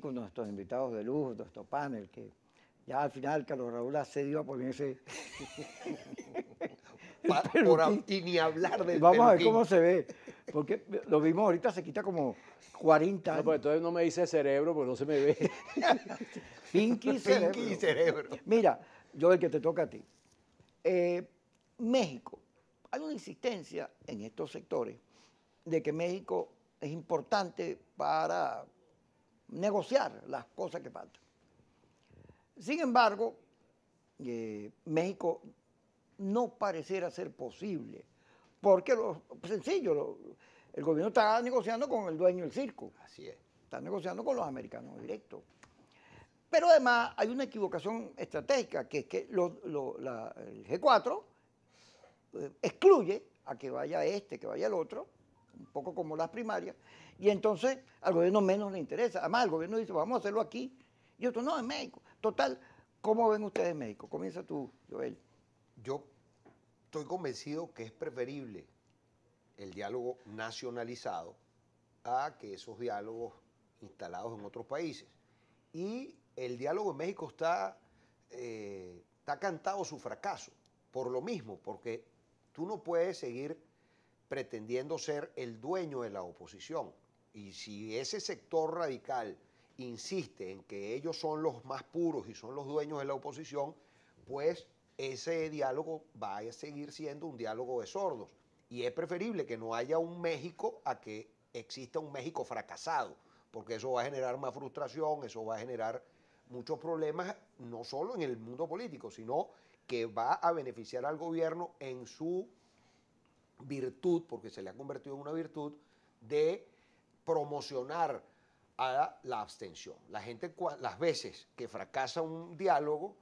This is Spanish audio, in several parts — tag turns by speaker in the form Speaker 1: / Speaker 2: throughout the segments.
Speaker 1: con nuestros invitados de luz, nuestro panel, que ya al final Carlos Raúl accedió a ponerse.
Speaker 2: y ni hablar de Vamos a ver cómo
Speaker 1: se ve. Porque lo vimos ahorita, se quita como 40 pues años. No,
Speaker 2: entonces no me dice cerebro, porque no se me ve.
Speaker 1: Pinky, cerebro. cerebro. Mira, yo el que te toca a ti. Eh, México. Hay una insistencia en estos sectores de que México es importante para negociar las cosas que faltan. Sin embargo, eh, México no pareciera ser posible, porque lo sencillo, el gobierno está negociando con el dueño del circo. Así es. Está negociando con los americanos directos. Pero además hay una equivocación estratégica, que es que el G4 eh, excluye a que vaya este, que vaya el otro, un poco como las primarias, y entonces al gobierno menos le interesa. Además, el gobierno dice, vamos a hacerlo aquí, y otro, no, en México. Total, ¿cómo ven ustedes México? Comienza tú, Joel. Yo estoy convencido que es preferible el
Speaker 3: diálogo nacionalizado a que esos diálogos instalados en otros países. Y el diálogo en México está, eh, está cantado su fracaso, por lo mismo, porque tú no puedes seguir pretendiendo ser el dueño de la oposición. Y si ese sector radical insiste en que ellos son los más puros y son los dueños de la oposición, pues ese diálogo va a seguir siendo un diálogo de sordos. Y es preferible que no haya un México a que exista un México fracasado, porque eso va a generar más frustración, eso va a generar muchos problemas, no solo en el mundo político, sino que va a beneficiar al gobierno en su virtud, porque se le ha convertido en una virtud, de promocionar a la abstención. La gente, las veces que fracasa un diálogo,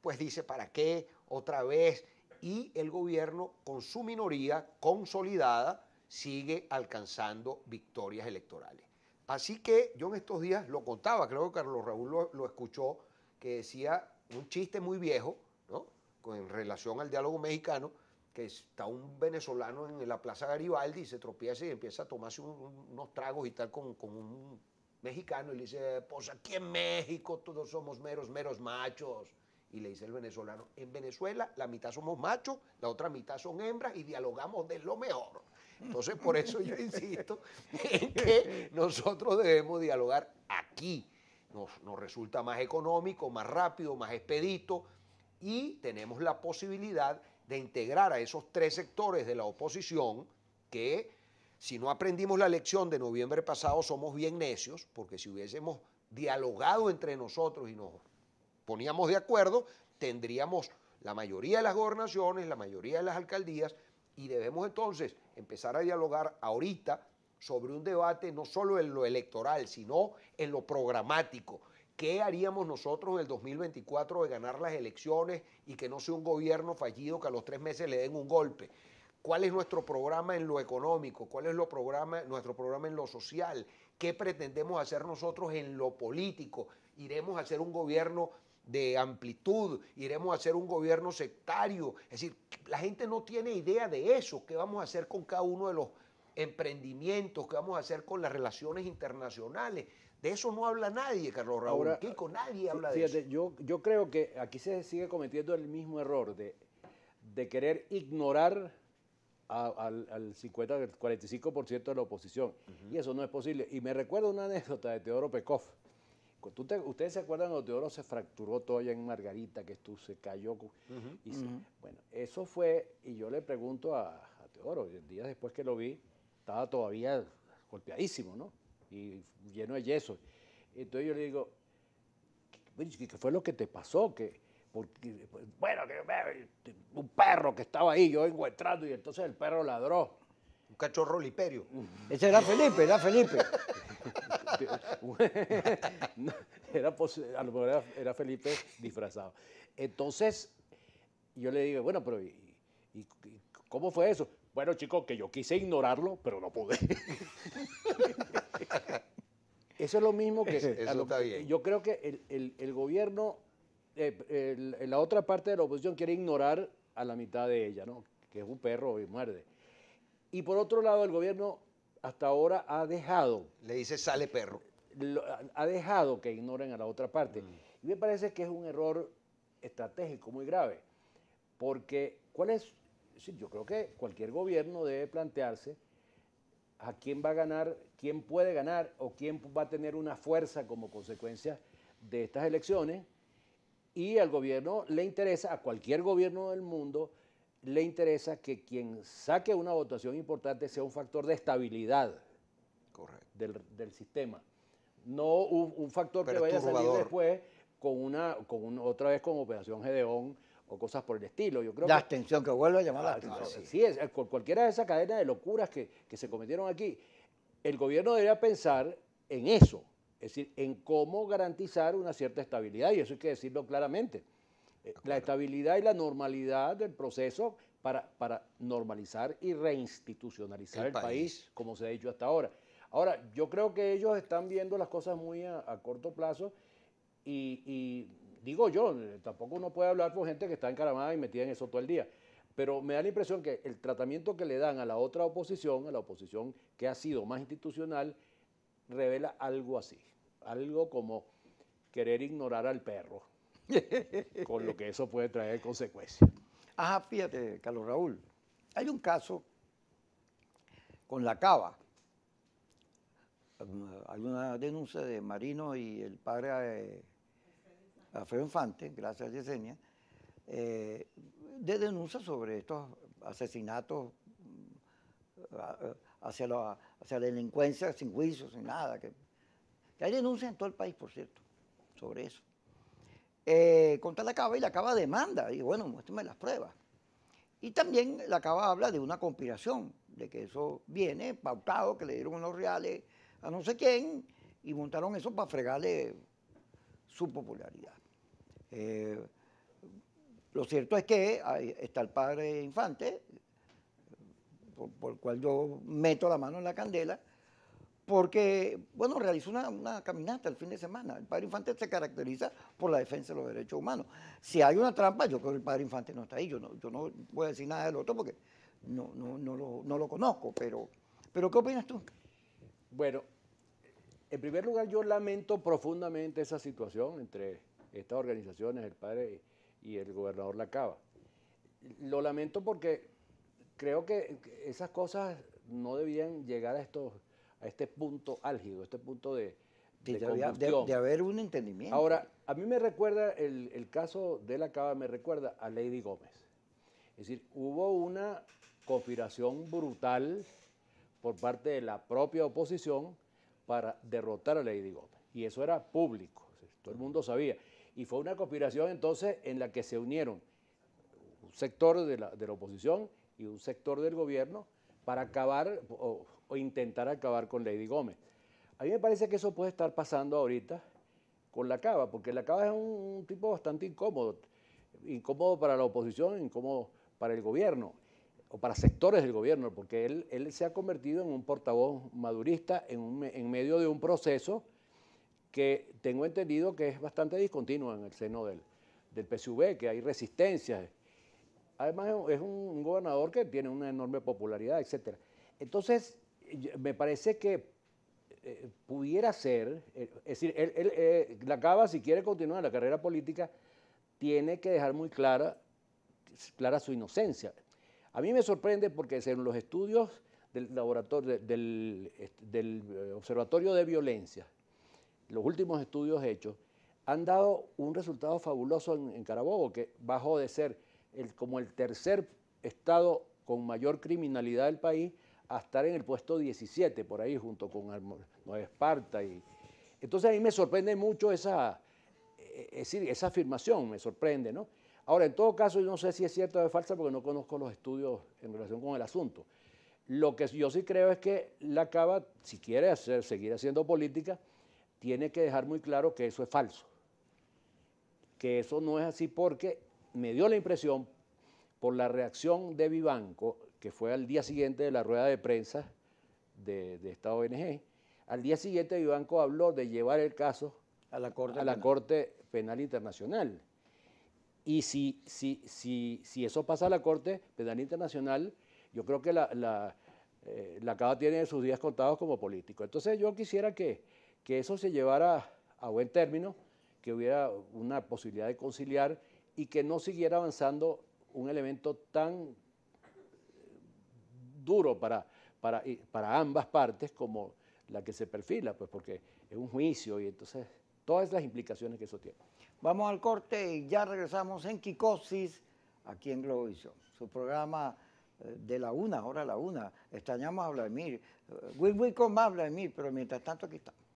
Speaker 3: pues dice, ¿para qué? Otra vez. Y el gobierno, con su minoría consolidada, sigue alcanzando victorias electorales. Así que yo en estos días lo contaba, creo que Carlos Raúl lo, escuchó, que decía un chiste muy viejo, ¿no? Con relación al diálogo mexicano, que está un venezolano en la Plaza Garibaldi y se tropieza y empieza a tomarse unos tragos y tal con, un mexicano y le dice, pues aquí en México todos somos meros, meros machos. Y le dice el venezolano, en Venezuela la mitad somos machos, la otra mitad son hembras y dialogamos de lo mejor. Entonces por eso yo insisto en que nosotros debemos dialogar aquí. Nos, nos resulta más económico, más rápido, más expedito y tenemos la posibilidad de integrar a esos tres sectores de la oposición que si no aprendimos la lección de noviembre pasado somos bien necios, porque si hubiésemos dialogado entre nosotros y nos poníamos de acuerdo, tendríamos la mayoría de las gobernaciones, la mayoría de las alcaldías, y debemos entonces empezar a dialogar ahorita sobre un debate no solo en lo electoral, sino en lo programático, ¿Qué haríamos nosotros en el 2024 de ganar las elecciones y que no sea un gobierno fallido que a los tres meses le den un golpe? ¿Cuál es nuestro programa en lo económico? ¿Cuál es nuestro programa en lo social? ¿Qué pretendemos hacer nosotros en lo político? ¿Iremos a hacer un gobierno de amplitud? ¿Iremos a hacer un gobierno sectario? Es decir, la gente no tiene idea de eso. ¿Qué vamos a hacer con cada uno de los emprendimientos? ¿Qué vamos a hacer con las relaciones internacionales? De eso no habla nadie,
Speaker 2: Carlos Raúl. Ahora,
Speaker 3: nadie habla de eso.
Speaker 2: Yo, creo que aquí se sigue cometiendo el mismo error de, querer ignorar al, 50, 45% de la oposición. Y eso no es posible. Y me recuerdo una anécdota de Teodoro Pekov. ustedes se acuerdan cuando Teodoro se fracturó todo en Margarita, que tú se cayó. Bueno, eso fue, y yo le pregunto a, a Teodoro, días después que lo vi, estaba todavía golpeadísimo, ¿no? y lleno de yeso. Entonces yo le digo, ¿qué fue lo que te pasó? porque, bueno, un perro que estaba ahí, yo vengo y entonces el perro ladró. Un cachorro liperio.
Speaker 1: Ese era Felipe, era Felipe.
Speaker 2: era, Felipe disfrazado. Entonces, yo le digo, bueno, pero ¿y, cómo fue eso? Bueno, chicos, que yo quise ignorarlo, pero no pude. Eso es lo mismo que... Yo creo que el, gobierno, eh, la otra parte de la oposición quiere ignorar a la mitad de ella, ¿no? que es un perro y muerde. Y por otro lado, el gobierno hasta ahora ha dejado... Le dice sale perro. ha dejado que ignoren a la otra parte. Mm. Y me parece que es un error estratégico muy grave, porque ¿cuál es? yo creo que cualquier gobierno debe plantearse a quién va a ganar, quién puede ganar o quién va a tener una fuerza como consecuencia de estas elecciones. Y al gobierno le interesa, a cualquier gobierno del mundo, le interesa que quien saque una votación importante sea un factor de estabilidad Del, sistema. No un, factor que vaya a salir después con una, otra vez con Operación Gedeón o cosas por el estilo. Yo creo la abstención, que, vuelvo a llamar la ah, atención. Sí, cualquiera de esa cadena de locuras que, se cometieron aquí, el gobierno debería pensar en eso, es decir, en cómo garantizar una cierta estabilidad, y eso hay que decirlo claramente. Eh, la estabilidad y la normalidad del proceso para, para normalizar y reinstitucionalizar el, país. como se ha dicho hasta ahora. Ahora, yo creo que ellos están viendo las cosas muy a, corto plazo y digo yo, tampoco uno puede hablar con gente que está encaramada y metida en eso todo el día, pero me da la impresión que el tratamiento que le dan a la otra oposición, a la oposición que ha sido más institucional, revela algo así, algo como querer ignorar al perro, con lo que eso puede traer consecuencias. Ajá, fíjate, Carlos Raúl, hay un caso
Speaker 1: con la cava. Um, hay una denuncia de Marino y el padre eh, un Infante, gracias a Yesenia, eh, de denuncia sobre estos asesinatos mm, hacia la, delincuencia sin juicio, sin nada. Que, hay denuncias en todo el país, por cierto, sobre eso. Eh, contra la Cava y la Cava demanda, y bueno, muéstrame las pruebas. Y también la Cava habla de una conspiración, de que eso viene pautado, que le dieron unos reales a no sé quién y montaron eso para fregarle su popularidad. Eh, lo cierto es que está el padre Infante, por, el cual yo meto la mano en la candela, porque, bueno, realizó una, caminata el fin de semana. El padre Infante se caracteriza por la defensa de los derechos humanos. Si hay una trampa, yo creo que el padre Infante no está ahí. Yo no, yo no voy a decir nada del otro porque no, lo, conozco, pero,
Speaker 2: pero ¿qué opinas tú? Bueno, en primer lugar, yo lamento profundamente esa situación entre estas organizaciones, el padre y el gobernador Lacaba. Lo lamento porque creo que esas cosas no debían llegar a, estos, a este punto álgido, a este punto de, de, haber un entendimiento. Ahora, a mí me recuerda, el, el caso de la me recuerda a Lady Gómez. Es decir, hubo una conspiración brutal por parte de la propia oposición para derrotar a Lady Gómez. Y eso era público, todo el mundo sabía. Y fue una conspiración entonces en la que se unieron un sector de la, oposición y un sector del gobierno para acabar o, intentar acabar con Lady Gómez. A mí me parece que eso puede estar pasando ahorita con la Cava, porque la Cava es un, tipo bastante incómodo, incómodo para la oposición, incómodo para el gobierno o para sectores del gobierno, porque él, se ha convertido en un portavoz madurista en, en medio de un proceso que tengo entendido que es bastante discontinua en el seno del, del PSV, que hay resistencias. Además, es un, gobernador que tiene una enorme popularidad, etc. Entonces, me parece que eh, pudiera ser, eh, es decir, eh, la Cava, si quiere continuar la carrera política, tiene que dejar muy clara, clara su inocencia. A mí me sorprende porque en los estudios del laboratorio, del, del Observatorio de Violencia, los últimos estudios hechos han dado un resultado fabuloso en, Carabobo, que bajó de ser el, como el tercer estado con mayor criminalidad del país a estar en el puesto 17 por ahí, junto con Nueva Esparta. Y, entonces a mí me sorprende mucho esa, eh, esa afirmación, me sorprende, ¿no? Ahora, en todo caso, yo no sé si es cierto o es falsa porque no conozco los estudios en relación con el asunto. Lo que yo sí creo es que la Cava, si quiere seguir haciendo política, tiene que dejar muy claro que eso es falso, que eso no es así porque me dio la impresión por la reacción de Vivanco, que fue al día siguiente de la rueda de prensa de, estado esta ONG, al día siguiente Vivanco habló de llevar el caso a la Corte, penal. corte Internacional. Y si, si, si, si, eso pasa a la Corte Penal Internacional, yo creo que la, la, eh, la CABA tiene sus días contados como político. Entonces yo quisiera que, que eso se llevara a buen término, que hubiera una posibilidad de conciliar y que no siguiera avanzando un elemento tan eh, duro para, para, para ambas partes como la que se perfila, pues porque es un juicio y entonces todas las implicaciones que eso tiene. Vamos al corte y ya regresamos en Kikosis,
Speaker 1: aquí en Globovisión, su programa eh, de la una, ahora la una. Extrañamos a Vladimir. muy eh, con más Vladimir, pero mientras tanto aquí estamos.